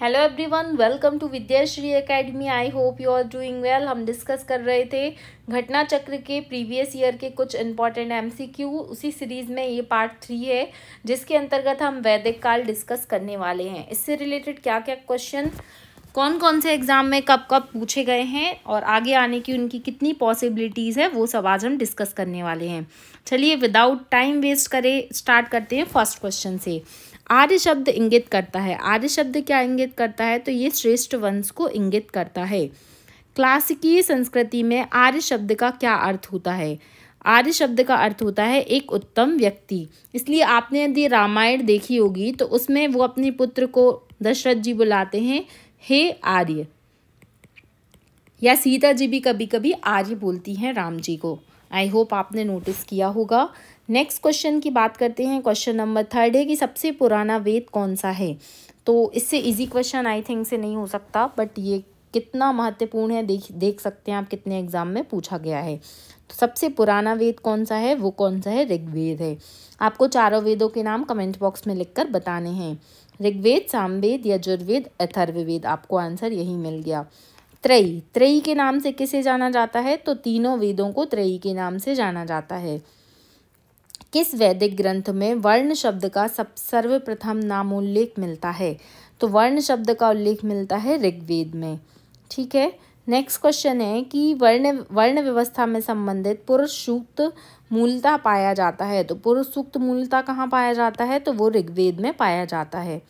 hello everyone welcome to Vidyashree academy I hope you are doing well हम discuss कर रहे थे घटना चक्र के प्रीवियस ईयर के कुछ इंपॉर्टेंट एमसीक्यू उसी सीरीज में ये पार्ट थ्री है जिसके अंतर्गत हम वैदिक काल डिस्कस करने वाले हैं इससे रिलेटेड क्या क्या क्वेश्चन कौन कौन से एग्ज़ाम में कब कब पूछे गए हैं और आगे आने की उनकी कितनी पॉसिबिलिटीज़ है वो सब आज हम डिस्कस करने वाले हैं चलिए विदाउट टाइम वेस्ट करे स्टार्ट करते हैं फर्स्ट क्वेश्चन से आर्य शब्द इंगित करता है आर्य शब्द क्या इंगित करता है तो ये श्रेष्ठ वंश को इंगित करता है क्लासिकीय संस्कृति में आर्य शब्द का क्या अर्थ होता है आर्य शब्द का अर्थ होता है एक उत्तम व्यक्ति इसलिए आपने यदि रामायण देखी होगी तो उसमें वो अपने पुत्र को दशरथ जी बुलाते हैं हे आर्य या सीता जी भी कभी कभी आर्य बोलती हैं राम जी को आई होप आपने नोटिस किया होगा नेक्स्ट क्वेश्चन की बात करते हैं क्वेश्चन नंबर थर्ड है कि सबसे पुराना वेद कौन सा है तो इससे इजी क्वेश्चन आई थिंक से नहीं हो सकता बट ये कितना महत्वपूर्ण है देख देख सकते हैं आप कितने एग्जाम में पूछा गया है तो सबसे पुराना वेद कौन सा है वो कौन सा है ऋग्वेद है आपको चारों वेदों के नाम कमेंट बॉक्स में लिखकर बताने हैं ऋग्वेद सामवेद यजुर्वेद अथर्ववेद आपको आंसर यही मिल गया त्रयी त्रयी के नाम से किसे जाना जाता है तो तीनों वेदों को त्रयी के नाम से जाना जाता है किस वैदिक ग्रंथ में वर्ण शब्द का सब सर्वप्रथम नामोल्लेख मिलता है तो वर्ण शब्द का उल्लेख मिलता है ऋग्वेद में ठीक है नेक्स्ट क्वेश्चन है कि वर्ण वर्ण व्यवस्था में संबंधित पुरुष सूक्त मूलता पाया जाता है तो पुरुष सूक्त मूलता कहाँ पाया जाता है तो वो ऋग्वेद में पाया जाता है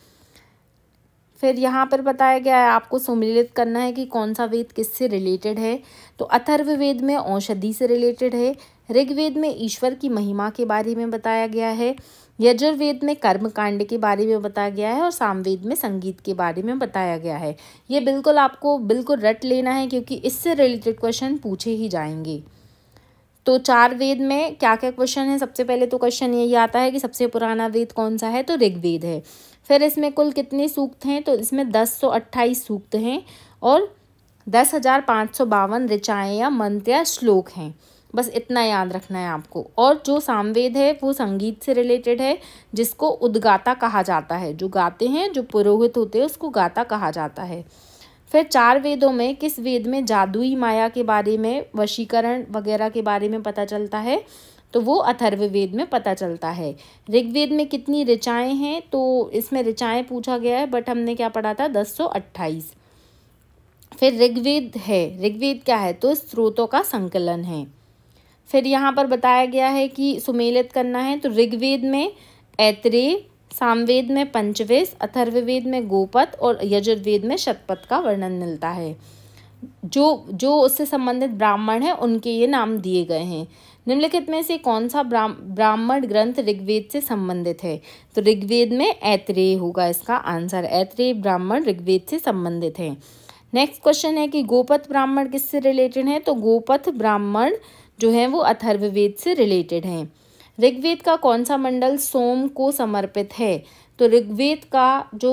फिर यहाँ पर बताया गया है आपको सम्मिलित करना है कि कौन सा वेद किससे रिलेटेड है तो अथर्व वेद में औषधि से रिलेटेड है ऋग्वेद में ईश्वर की महिमा के बारे में बताया गया है यजुर्वेद में कर्म कांड के बारे में बताया गया है और सामवेद में संगीत के बारे में बताया गया है ये बिल्कुल आपको बिल्कुल रट लेना है क्योंकि इससे रिलेटेड क्वेश्चन पूछे ही जाएंगे तो चार वेद में क्या क्या क्वेश्चन है सबसे पहले तो क्वेश्चन यही आता है कि सबसे पुराना वेद कौन सा है तो ऋग्वेद है फिर इसमें कुल कितने सूक्त हैं तो इसमें दस सौ अट्ठाईस सूक्त हैं और दस हज़ार पाँच सौ बावन ऋचाएँ या मंत्र या श्लोक हैं बस इतना याद रखना है आपको और जो सामवेद है वो संगीत से रिलेटेड है जिसको उद्गाता कहा जाता है जो गाते हैं जो पुरोहित होते हैं उसको गाता कहा जाता है फिर चार वेदों में किस वेद में जादुई माया के बारे में वशीकरण वगैरह के बारे में पता चलता है तो वो अथर्व वेद में पता चलता है ऋग्वेद में कितनी ऋचाएँ हैं तो इसमें ऋचाएँ पूछा गया है बट हमने क्या पढ़ा था दस सौ फिर ऋग्वेद है ऋग्वेद क्या है तो स्रोतों का संकलन है फिर यहाँ पर बताया गया है कि सुमेलित करना है तो ऋग्वेद में ऐतरे सामवेद में पंचवेश अथर्ववेद में गोपत और यजुर्वेद में शतपथ का वर्णन मिलता है जो जो उससे संबंधित ब्राह्मण हैं उनके ये नाम दिए गए हैं निम्नलिखित में से कौन सा ब्राह्मण ग्रंथ ऋग्वेद से संबंधित है तो ऋग्वेद में ऐत्रेय होगा इसका आंसर ऐत्रेय ब्राह्मण ऋग्वेद से संबंधित है नेक्स्ट क्वेश्चन है कि गोपथ ब्राह्मण किससे रिलेटेड है तो गोपथ ब्राह्मण जो है वो अथर्ववेद से रिलेटेड हैं ऋग्वेद का कौन सा मंडल सोम को समर्पित है तो ऋग्वेद का जो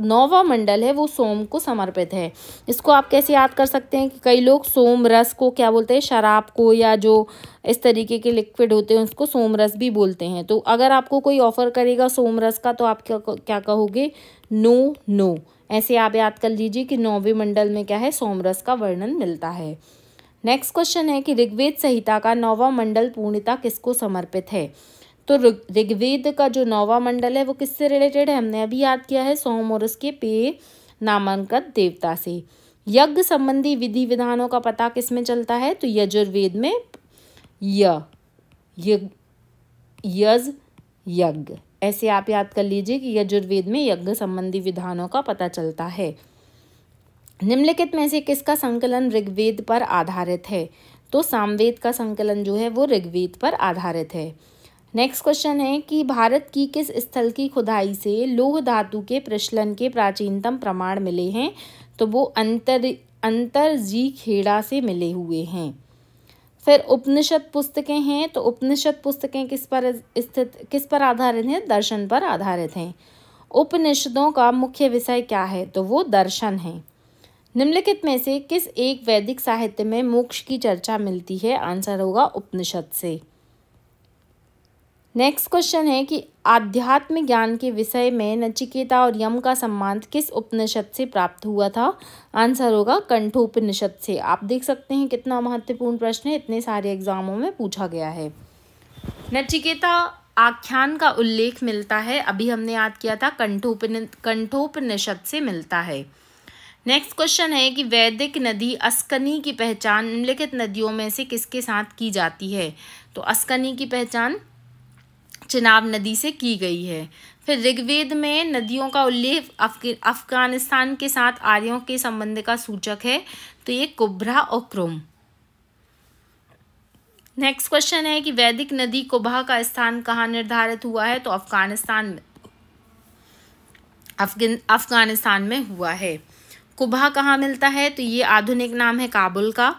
नौवा मंडल है वो सोम को समर्पित है इसको आप कैसे याद कर सकते हैं कि कई लोग सोम रस को क्या बोलते हैं शराब को या जो इस तरीके के लिक्विड होते हैं उसको सोम रस भी बोलते हैं तो अगर आपको कोई ऑफर करेगा सोम रस का तो आप क्या क्या कहोगे नो नो ऐसे आप याद कर लीजिए कि नौवें मंडल में क्या है सोमरस का वर्णन मिलता है नेक्स्ट क्वेश्चन है कि ऋग्वेद संहिता का नौवा मंडल पूर्णिता किसको समर्पित है तो ऋग्वेद का जो नौवा मंडल है वो किससे रिलेटेड है हमने अभी याद किया है सोम और उसके पेय नामांकन देवता से यज्ञ संबंधी विधि विधानों का पता किस में चलता है तो यजुर्वेद में य यज यज्ञ ऐसे आप याद कर लीजिए कि यजुर्वेद में यज्ञ संबंधी विधानों का पता चलता है निम्नलिखित में से किसका संकलन ऋग्वेद पर आधारित है तो सामवेद का संकलन जो है वो ऋग्वेद पर आधारित है नेक्स्ट क्वेश्चन है कि भारत की किस स्थल की खुदाई से लोह धातु के प्रचलन के प्राचीनतम प्रमाण मिले हैं तो वो अंतर अंतर जी खेड़ा से मिले हुए हैं फिर उपनिषद पुस्तकें हैं तो उपनिषद पुस्तकें किस पर स्थित किस पर आधारित हैं दर्शन पर आधारित हैं उपनिषदों का मुख्य विषय क्या है तो वो दर्शन है निम्नलिखित में से किस एक वैदिक साहित्य में मोक्ष की चर्चा मिलती है आंसर होगा उपनिषद से नेक्स्ट क्वेश्चन है कि आध्यात्म ज्ञान के विषय में नचिकेता और यम का सम्मान किस उपनिषद से प्राप्त हुआ था आंसर होगा कंठोपनिषद से आप देख सकते हैं कितना महत्वपूर्ण प्रश्न है इतने सारे एग्जामों में पूछा गया है नचिकेता आख्यान का उल्लेख मिलता है अभी हमने याद किया था कंठोपनि कंठोपनिषद से मिलता है नेक्स्ट क्वेश्चन है कि वैदिक नदी अस्कनी की पहचान निम्नलिखित नदियों में से किसके साथ की जाती है तो अस्कनी की पहचान चिनाब नदी से की गई है फिर ऋग्वेद में नदियों का उल्लेख अफगानिस्तान के साथ आर्यों के संबंध का सूचक है तो ये कुभ्रा और क्रोम नेक्स्ट क्वेश्चन है कि वैदिक नदी कुभा का स्थान कहाँ निर्धारित हुआ है तो अफगानिस्तान अफगानिस्तान में हुआ है कुभा कहाँ मिलता है तो ये आधुनिक नाम है काबुल का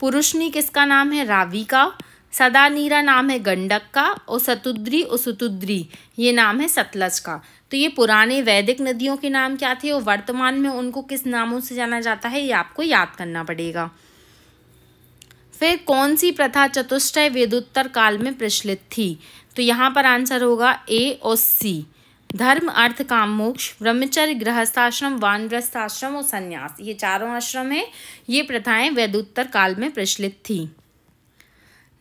पुरुषनी किसका नाम है रावी का सदानीरा नाम है गंडक का और सतुद्री और सुतुद्री ये नाम है सतलज का तो ये पुराने वैदिक नदियों के नाम क्या थे और वर्तमान में उनको किस नामों से जाना जाता है ये आपको याद करना पड़ेगा फिर कौन सी प्रथा चतुष्टय वेदोत्तर काल में प्रचलित थी तो यहाँ पर आंसर होगा ए और सी धर्म अर्थ काम मोक्ष ब्रह्मचर्य गृहस्थाश्रम वानप्रस्थाश्रम और संन्यास ये चारों आश्रम हैं ये प्रथाएं वैदोत्तर काल में प्रचलित थी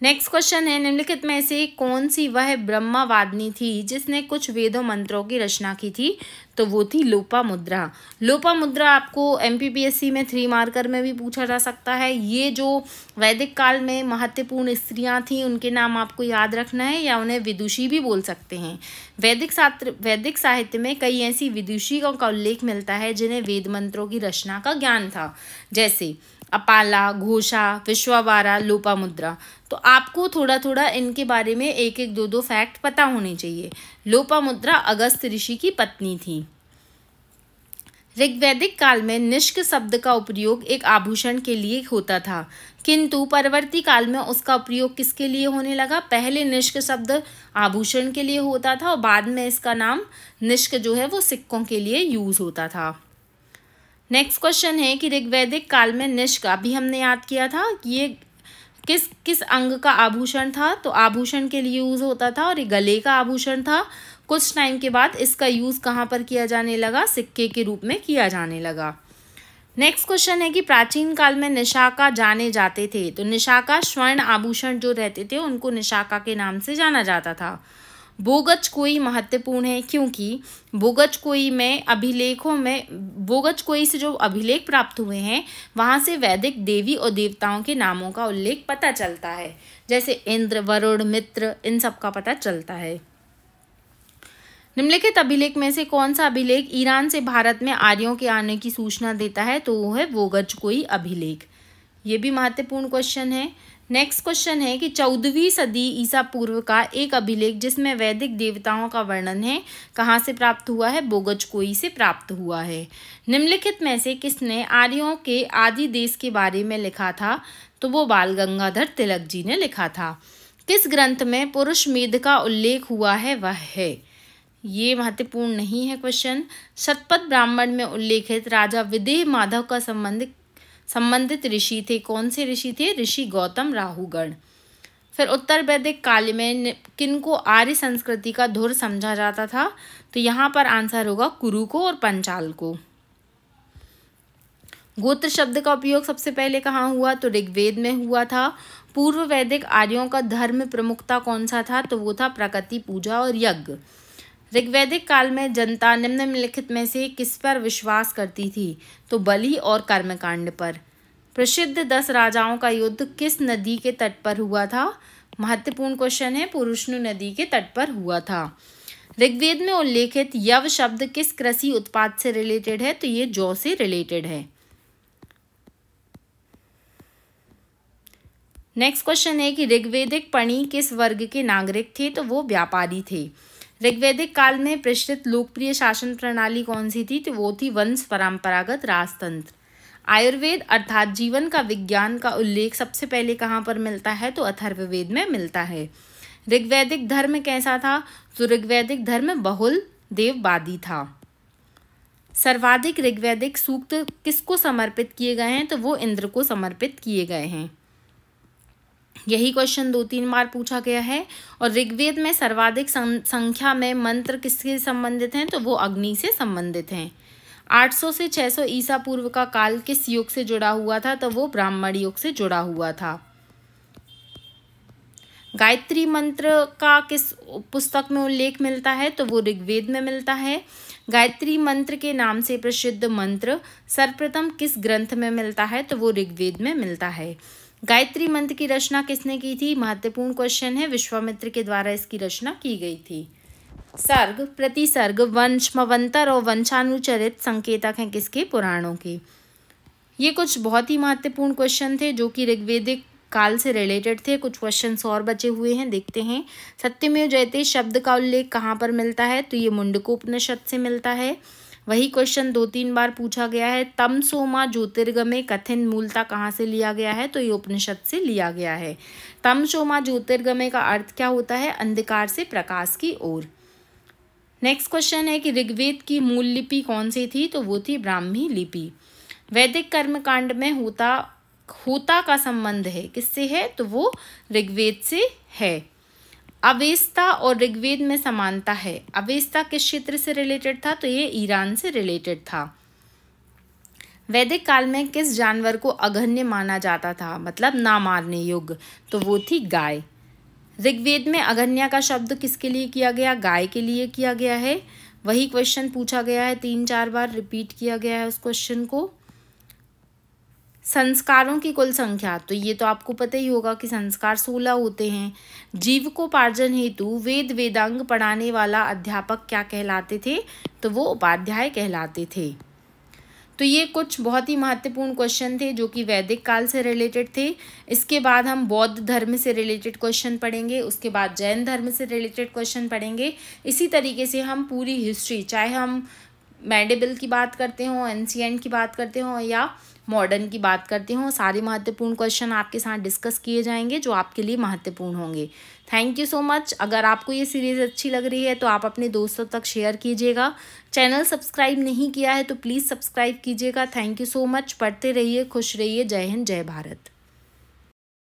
नेक्स्ट क्वेश्चन है निम्नलिखित में से कौन सी वह ब्रह्मवादिनी थी जिसने कुछ वेदों मंत्रों की रचना की थी तो वो थी लोपा मुद्रा लोपा मुद्रा आपको एम में थ्री मार्कर में भी पूछा जा सकता है ये जो वैदिक काल में महत्वपूर्ण स्त्रियां थीं उनके नाम आपको याद रखना है या उन्हें विदुषी भी बोल सकते हैं वैदिक शास्त्र वैदिक साहित्य में कई ऐसी विदुषियों का उल्लेख मिलता है जिन्हें वेद मंत्रों की रचना का ज्ञान था जैसे अपाला घोषा विश्वावारा लोपामुद्रा तो आपको थोड़ा थोड़ा इनके बारे में एक एक दो दो फैक्ट पता होने चाहिए लोपामुद्रा अगस्त ऋषि की पत्नी थी ऋग्वैदिक काल में निष्क शब्द का उपयोग एक आभूषण के लिए होता था किंतु परवर्ती काल में उसका उपयोग किसके लिए होने लगा पहले निष्क शब्द आभूषण के लिए होता था और बाद में इसका नाम निष्क जो है वो सिक्कों के लिए यूज़ होता था नेक्स्ट क्वेश्चन है कि ऋग्वैदिक काल में निष्क अभी हमने याद किया था कि ये किस किस अंग का आभूषण था तो आभूषण के लिए यूज़ होता था और ये गले का आभूषण था कुछ टाइम के बाद इसका यूज़ कहाँ पर किया जाने लगा सिक्के के रूप में किया जाने लगा नेक्स्ट क्वेश्चन है कि प्राचीन काल में निशाका जाने जाते थे तो निशाका स्वर्ण आभूषण जो रहते थे उनको निशाका के नाम से जाना जाता था बोगच कोई महत्वपूर्ण है क्योंकि बोगच कोई में अभिलेखों में बोगच कोई से जो अभिलेख प्राप्त हुए हैं वहाँ से वैदिक देवी और देवताओं के नामों का उल्लेख पता चलता है जैसे इंद्र वरुण मित्र इन सब का पता चलता है निम्नलिखित अभिलेख में से कौन सा अभिलेख ईरान से भारत में आर्यों के आने की सूचना देता है तो वो है वोगज कोई अभिलेख ये भी महत्वपूर्ण क्वेश्चन है नेक्स्ट क्वेश्चन है कि चौदहवीं सदी ईसा पूर्व का एक अभिलेख जिसमें वैदिक देवताओं का वर्णन है कहाँ से प्राप्त हुआ है बोगज कोई से प्राप्त हुआ है निम्नलिखित में से किसने आर्यों के आदि देश के बारे में लिखा था तो वो बाल गंगाधर तिलक जी ने लिखा था किस ग्रंथ में पुरुष मेध का उल्लेख हुआ है वह है ये महत्वपूर्ण नहीं है क्वेश्चन शतपथ ब्राह्मण में उल्लेखित राजा विदेह माधव का संबंध संबंधित ऋषि थे कौन से ऋषि थे ऋषि गौतम राहुगण फिर उत्तर वैदिक काल में किन को आर्य संस्कृति का धुर समझा जाता था तो यहाँ पर आंसर होगा कुरु को और पंचाल को गोत्र शब्द का उपयोग सबसे पहले कहाँ हुआ तो ऋग्वेद में हुआ था पूर्व वैदिक आर्यों का धर्म प्रमुखता कौन सा था तो वो था प्रकृति पूजा और यज्ञ ऋग्वैदिक काल में जनता निम्नलिखित में से किस पर विश्वास करती थी तो बलि और कर्मकांड पर प्रसिद्ध दस राजाओं का युद्ध किस नदी के तट पर हुआ था महत्वपूर्ण क्वेश्चन है पुरुष्णु नदी के तट पर हुआ था ऋग्वेद में उल्लेखित यव शब्द किस कृषि उत्पाद से रिलेटेड है तो ये जौ से रिलेटेड है नेक्स्ट क्वेश्चन है कि ऋग्वेदिक पणि किस वर्ग के नागरिक थे तो वो व्यापारी थे ऋग्वैदिक काल में प्रचलित लोकप्रिय शासन प्रणाली कौन सी थी तो वो थी वंश परंपरागत राजतंत्र आयुर्वेद अर्थात जीवन का विज्ञान का उल्लेख सबसे पहले कहाँ पर मिलता है तो अथर्ववेद में मिलता है ऋग्वैदिक धर्म कैसा था तो ऋग्वैदिक धर्म बहुल देववादी था सर्वाधिक ऋग्वैदिक सूक्त किसको समर्पित किए गए हैं तो वो इंद्र को समर्पित किए गए हैं यही क्वेश्चन दो तीन बार पूछा गया है और ऋग्वेद में सर्वाधिक संख्या में मंत्र किससे संबंधित हैं तो वो अग्नि से संबंधित हैं 800 से 600 ईसा पूर्व का काल किस युग से जुड़ा हुआ था तो वो ब्राह्मण युग से जुड़ा हुआ था गायत्री मंत्र का किस पुस्तक में उल्लेख मिलता है तो वो ऋग्वेद में मिलता है गायत्री मंत्र के नाम से प्रसिद्ध मंत्र सर्वप्रथम किस ग्रंथ में मिलता है तो वो ऋग्वेद में मिलता है गायत्री मंत्र की रचना किसने की थी महत्वपूर्ण क्वेश्चन है विश्वामित्र के द्वारा इसकी रचना की गई थी सर्ग प्रतिसर्ग वंश मवंतर और वंशानुचरित संकेतक हैं किसके पुराणों के ये कुछ बहुत ही महत्वपूर्ण क्वेश्चन थे जो कि ऋग्वेदिक काल से रिलेटेड थे कुछ क्वेश्चन और बचे हुए हैं देखते हैं सत्यमेव जयते शब्द का उल्लेख कहाँ पर मिलता है तो ये मुंडकोपनिषद से मिलता है वही क्वेश्चन दो तीन बार पूछा गया है तम सोमा ज्योतिर्गमे कथिन मूलता कहाँ से लिया गया है तो ये उपनिषद से लिया गया है तम सोमा ज्योतिर्गमे का अर्थ क्या होता है अंधकार से प्रकाश की ओर नेक्स्ट क्वेश्चन है कि ऋग्वेद की मूल लिपि कौन सी थी तो वो थी ब्राह्मी लिपि वैदिक कर्मकांड में होता होता का संबंध है किससे है तो वो ऋग्वेद से है अवेस्ता और ऋग्वेद में समानता है अवेस्ता किस क्षेत्र से रिलेटेड था तो ये ईरान से रिलेटेड था वैदिक काल में किस जानवर को अघन्य माना जाता था मतलब ना मारने योग्य तो वो थी गाय ऋग्वेद में अघन्या का शब्द किसके लिए किया गया गाय के लिए किया गया है वही क्वेश्चन पूछा गया है तीन चार बार रिपीट किया गया है उस क्वेश्चन को संस्कारों की कुल संख्या तो ये तो आपको पता ही होगा कि संस्कार सोलह होते हैं जीव को पार्जन हेतु वेद वेदांग पढ़ाने वाला अध्यापक क्या कहलाते थे तो वो उपाध्याय कहलाते थे तो ये कुछ बहुत ही महत्वपूर्ण क्वेश्चन थे जो कि वैदिक काल से रिलेटेड थे इसके बाद हम बौद्ध धर्म से रिलेटेड क्वेश्चन पढ़ेंगे उसके बाद जैन धर्म से रिलेटेड क्वेश्चन पढ़ेंगे इसी तरीके से हम पूरी हिस्ट्री चाहे हम मैंडेबिल की बात करते हों एनसीएंट की बात करते हों या मॉडर्न की बात करते हों सारे महत्वपूर्ण क्वेश्चन आपके साथ डिस्कस किए जाएंगे जो आपके लिए महत्वपूर्ण होंगे थैंक यू सो मच अगर आपको ये सीरीज़ अच्छी लग रही है तो आप अपने दोस्तों तक शेयर कीजिएगा चैनल सब्सक्राइब नहीं किया है तो प्लीज़ सब्सक्राइब कीजिएगा थैंक यू सो मच पढ़ते रहिए खुश रहिए जय हिंद जय भारत